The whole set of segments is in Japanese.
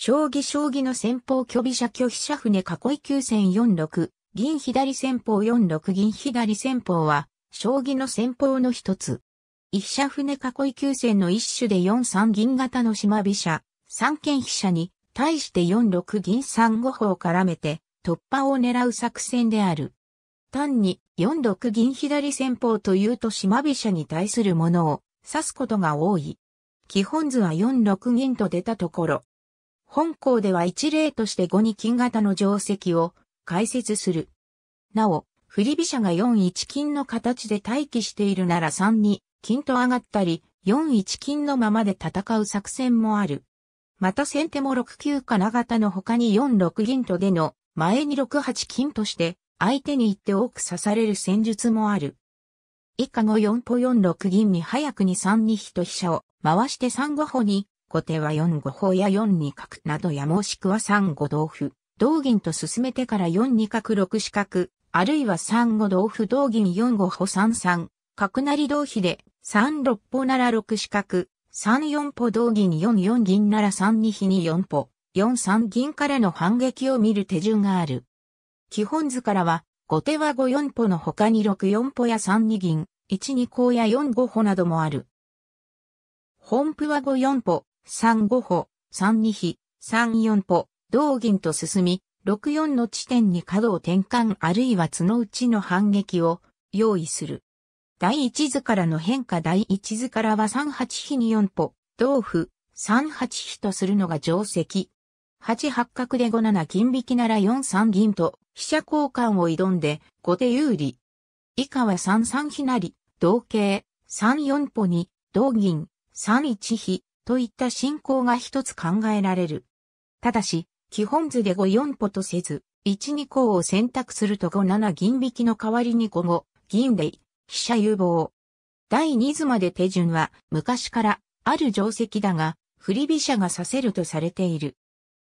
将棋将棋の先方巨飛車巨飛車船囲い急戦46、銀左先方46銀左先方は、将棋の先方の一つ。一飛車船囲い急戦の一種で4三銀型の島飛車、三間飛車に、対して4六銀3五歩を絡めて、突破を狙う作戦である。単に4六銀左先方というと島飛車に対するものを指すことが多い。基本図は4六銀と出たところ、本校では一例として5に金型の定石を解説する。なお、振り飛車が4一金の形で待機しているなら3に金と上がったり、4一金のままで戦う作戦もある。また先手も6九金型の他に4六銀とでの前に6八金として相手に一手多く刺される戦術もある。以下後4歩4六銀に早くに3二飛と飛車を回して3五歩に後手は4五歩や4二角などやもしくは3五同歩、同銀と進めてから4二角6四角、あるいは3五同歩同銀4五歩3三、角成同飛で3六歩なら6四角、3四歩同銀4四銀なら3二飛に4歩、4三銀からの反撃を見る手順がある。基本図からは、後手は5四歩の他に6四歩や3二銀、1二甲や4五歩などもある。本譜は5四歩、三五歩、三二飛、三四歩、同銀と進み、六四の地点に角を転換あるいは角打ちの反撃を用意する。第一図からの変化第一図からは三八飛に四歩、同歩、三八飛とするのが定石。八八角で五七金引きなら四三銀と飛車交換を挑んで後手有利。以下は三三飛なり、同桂、三四歩に、同銀、三一飛、といった信仰が一つ考えられる。ただし、基本図で5、4歩とせず、1、2項を選択すると5、7銀引きの代わりに5、5、銀霊、飛車有望。第2図まで手順は、昔から、ある定石だが、振り飛車が指せるとされている。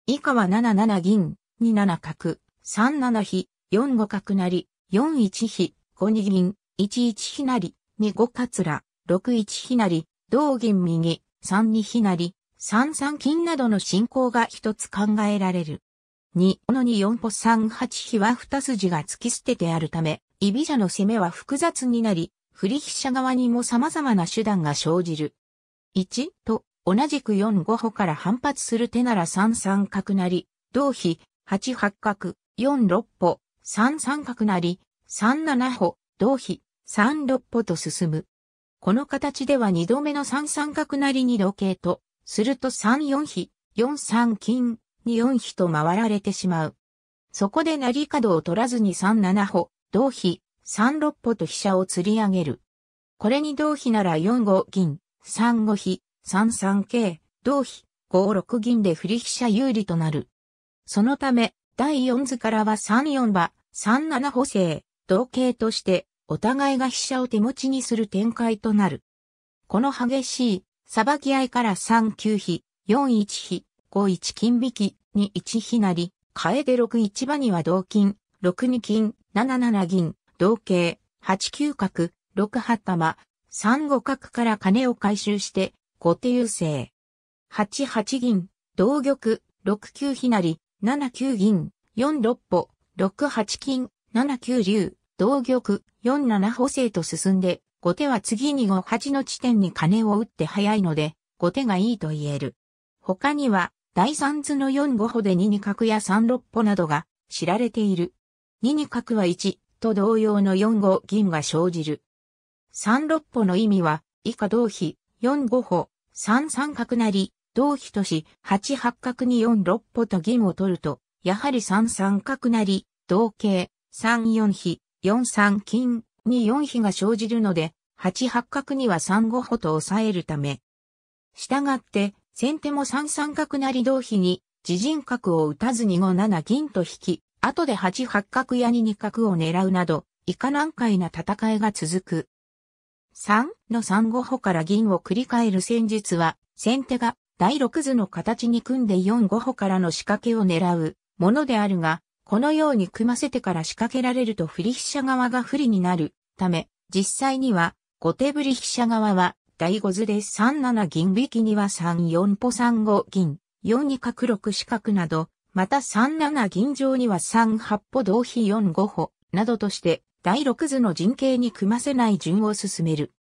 以下は7、7銀、2、7角、3、7飛、4、5角なり、4、1飛、5、2銀、1、1飛なり、2、5桂、六一6、1飛なり、同銀右、三に非なり、三三金などの進行が一つ考えられる。二、この二四歩三八飛は二筋が突き捨ててあるため、居飛車の攻めは複雑になり、振り飛車側にも様々な手段が生じる。一、と、同じく四五歩から反発する手なら三三角なり、同比、八八角、四六歩、三三角なり、三七歩、同比、三六歩と進む。この形では二度目の三三角成に同形と、すると三四比、四三金、二四比と回られてしまう。そこで成り角を取らずに三七歩、同比、三六歩と飛車を釣り上げる。これに同比なら四五銀、三五比、三三桂、同比、五六銀で振り飛車有利となる。そのため、第四図からは三四馬、三七歩制、同型として、お互いが飛車を手持ちにする展開となる。この激しい、裁き合いから3九飛、4一飛、5一金引き、2一飛なり、替えで6一馬には同金、6二金、7七銀、同桂、8九角、6八玉、3五角から金を回収して、後手優勢。8八銀、同玉、6九飛なり、7九銀、4六歩、6八金、7九竜、同玉、四七歩勢と進んで、後手は次に五八の地点に金を打って早いので、後手がいいと言える。他には、第三図の四五歩で二二角や三六歩などが知られている。二二角は一と同様の四五銀が生じる。三六歩の意味は、以下同比、四五歩、三三角なり、同比とし、八八角に四六歩と銀を取ると、やはり三三角なり、同形、三四比、4三金に4比が生じるので、8八角には3五歩と抑えるため。したがって、先手も3三角なり同比に、自陣角を打たずに5七銀と引き、後で8八角やに2角を狙うなど、いか難解な戦いが続く。3の3五歩から銀を繰り返る戦術は、先手が第6図の形に組んで4五歩からの仕掛けを狙うものであるが、このように組ませてから仕掛けられると振り飛車側が不利になるため、実際には、後手振り飛車側は、第5図で3七銀引きには3四歩3五銀、4二角6四角など、また3七銀上には3八歩同飛4五歩、などとして、第6図の陣形に組ませない順を進める。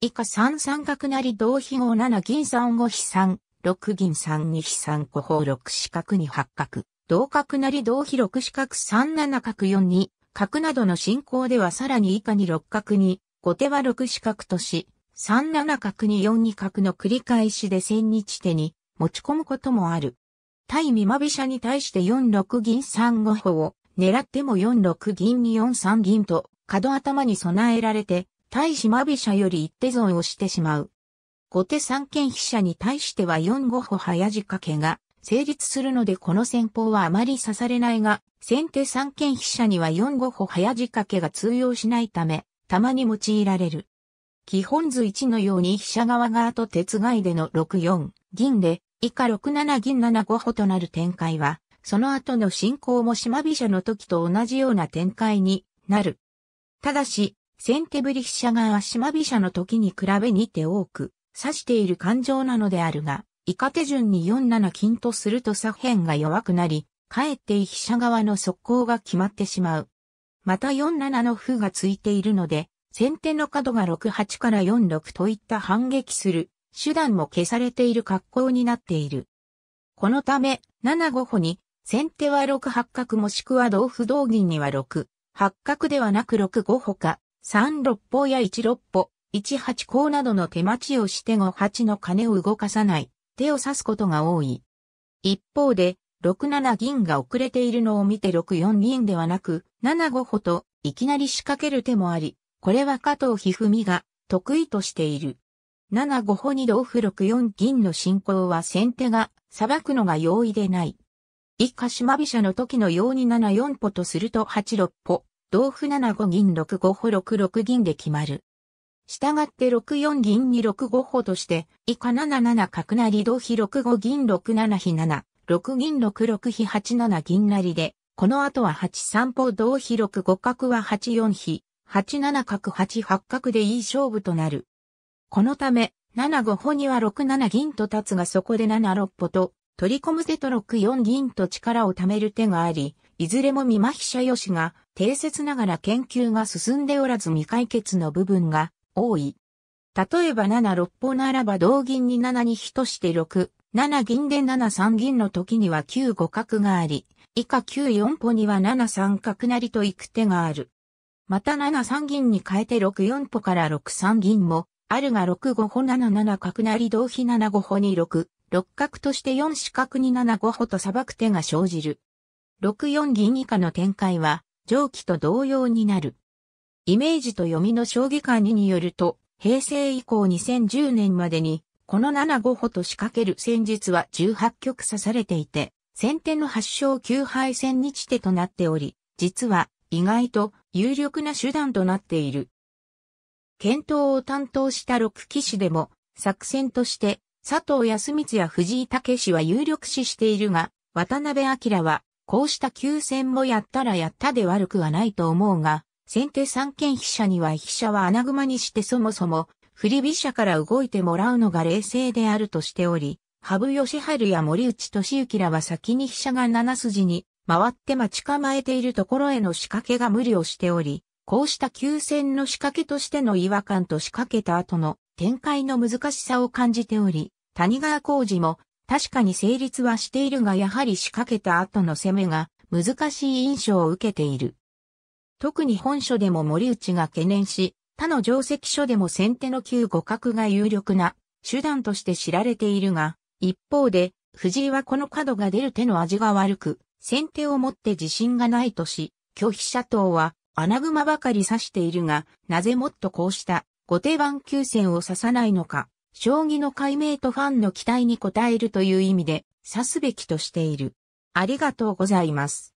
以下3三角なり同飛5七銀3五飛3、6銀3二飛3五歩6四角に八角。同角なり同比く四角三七角四二、角などの進行ではさらに以下に六角に、後手は六四角とし、三七角に四二角の繰り返しで千日手に持ち込むこともある。対見ま飛車に対して四六銀三五歩を狙っても四六銀に四三銀と角頭に備えられて、対し間飛車より一手損をしてしまう。後手三間飛車に対しては四五歩早仕掛けが成立するのでこの戦法はあまり刺されないが、先手三間飛車には四五歩早仕掛けが通用しないため、たまに用いられる。基本図1のように飛車側側と鉄外での6四銀で、以下6七銀7五歩となる展開は、その後の進行も島飛車の時と同じような展開になる。ただし、先手振り飛車側は島飛車の時に比べに手多く、指している感情なのであるが、以下手順に4七金とすると左辺が弱くなり、かえって居飛車側の速攻が決まってしまう。また4七の歩がついているので、先手の角が6八から4六といった反撃する手段も消されている格好になっている。このため、7五歩に、先手は6八角もしくは同歩同銀には6、八角ではなく6五歩か、3六歩や1六歩、1八甲などの手待ちをして5八の金を動かさない。手を指すことが多い。一方で、6七銀が遅れているのを見て6四銀ではなく、7五歩と、いきなり仕掛ける手もあり、これは加藤一二三が得意としている。7五歩に同歩6四銀の進行は先手が裁くのが容易でない。一下島飛車の時のように7四歩とすると8六歩、同歩7五銀6五歩6六銀で決まる。したがって6四銀に6五歩として、以下7七角成同比6五銀6七比7、6銀6六比8七銀成で、この後は8三歩同比6五角は8四比、8七角8八角でいい勝負となる。このため、7五歩には6七銀と立つがそこで7六歩と、取り込む手と6四銀と力を貯める手があり、いずれも三間飛車よしが、定説ながら研究が進んでおらず未解決の部分が多い。例えば7六歩ならば同銀に7に等して6、7銀で7三銀の時には9五角があり、以下9四歩には7三角成と行く手がある。また7三銀に変えて6四歩から6三銀も、あるが6五歩7七角成同飛7五歩に6、六角として4四角に7五歩と裁く手が生じる。6四銀以下の展開は、上記と同様になる。イメージと読みの将棋界によると、平成以降2010年までに、この7五歩と仕掛ける戦術は18局刺されていて、先手の8勝9敗戦に地手となっており、実は意外と有力な手段となっている。検討を担当した6騎士でも、作戦として佐藤康光や藤井武は有力視しているが、渡辺明はこうした急戦もやったらやったで悪くはないと思うが、先手三間飛車には飛車は穴熊にしてそもそも、振り飛車から動いてもらうのが冷静であるとしており、羽生義治や森内俊之らは先に飛車が七筋に回って待ち構えているところへの仕掛けが無理をしており、こうした急戦の仕掛けとしての違和感と仕掛けた後の展開の難しさを感じており、谷川浩二も確かに成立はしているがやはり仕掛けた後の攻めが難しい印象を受けている。特に本書でも森内が懸念し、他の定石書でも先手の旧互角が有力な手段として知られているが、一方で、藤井はこの角が出る手の味が悪く、先手を持って自信がないとし、拒否者等は穴熊ばかり指しているが、なぜもっとこうした後手番急戦を指さないのか、将棋の解明とファンの期待に応えるという意味で、指すべきとしている。ありがとうございます。